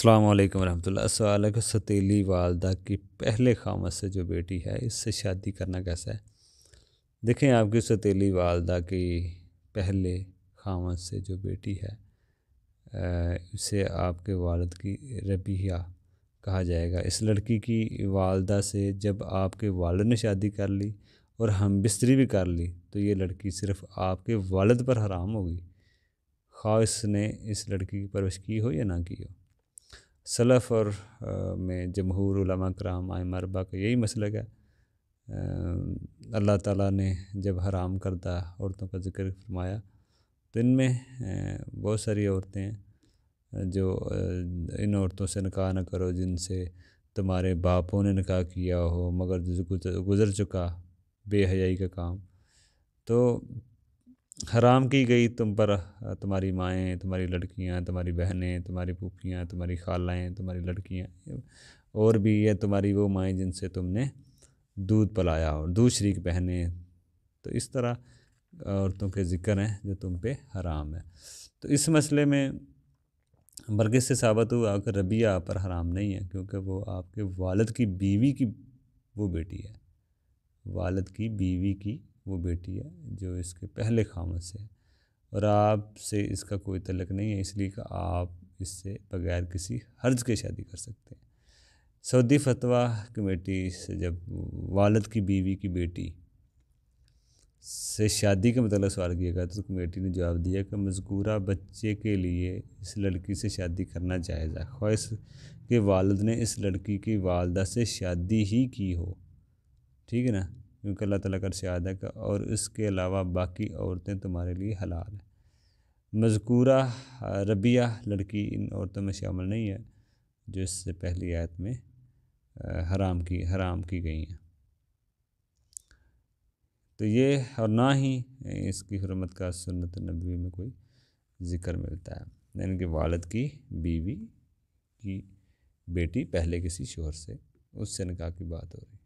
अल्लाम वरहमल्ला सवाल कि सतीली वालदा की पहले खामद से जो बेटी है इससे शादी करना कैसा है देखें आपकी सतीली वालदा की पहले खामद से जो बेटी है इसे आपके वालद की रबिया कहा जाएगा इस लड़की की वालदा से जब आपके वालद ने शादी कर ली और हम बिस्तरी भी कर ली तो ये लड़की सिर्फ़ आपके वालद पर हराम होगी खा इसने इस लड़की की परवरिश की हो या ना की हो सलफ़ और में जमहूर उलमा कराम आय मरबा का यही मसलक है अल्लाह ताला ने जब हराम करदा औरतों का जिक्र फरमाया तो इनमें बहुत सारी औरतें हैं जो इन औरतों से निकाह ना करो जिनसे तुम्हारे बापों ने निकाह किया हो मगर गुजर चुका बेहयाई का काम तो हराम की गई तुम पर तुम्हारी माएँ तुम्हारी लड़कियाँ तुम्हारी बहनें तुम्हारी पुफियाँ तुम्हारी खालाएँ तुम्हारी लड़कियाँ और भी ये तुम्हारी वो माएँ जिनसे तुमने दूध पलाया और दूध शरीक पहने तो इस तरह औरतों के ज़िक्र हैं जो तुम पे हराम है तो इस मसले में बल्कि से साबित हुआ कि रबिया आप पर हराम नहीं है क्योंकि वो आपके वालद की बीवी की वो बेटी है वालद की बीवी की वो बेटी है जो इसके पहले खामत से और और आपसे इसका कोई तलक नहीं है इसलिए कि आप इससे बगैर किसी हर्ज के शादी कर सकते हैं सऊदी फतवा कमेटी से जब वालद की बीवी की बेटी से शादी के मतलब सवाल किया गया तो कमेटी ने जवाब दिया कि मजकूरा बच्चे के लिए इस लड़की से शादी करना जायज़ा ख्वाहिश के वालद ने इस लड़की की वालदा से शादी ही की हो ठीक है ना क्योंकि अल्लाह तला का अरशाद है और इसके अलावा बाकी औरतें तुम्हारे लिए हलाल हैं मजकूरा रबिया लड़की इन औरतों में शामिल नहीं है जो इससे पहली आयत में हराम की हराम की गई हैं तो ये और ना ही इसकी हरमत का सुन्नत नबी में कोई ज़िक्र मिलता है यानी कि वालद की बीवी की बेटी पहले किसी शोहर से उससे निकाह की बात हो रही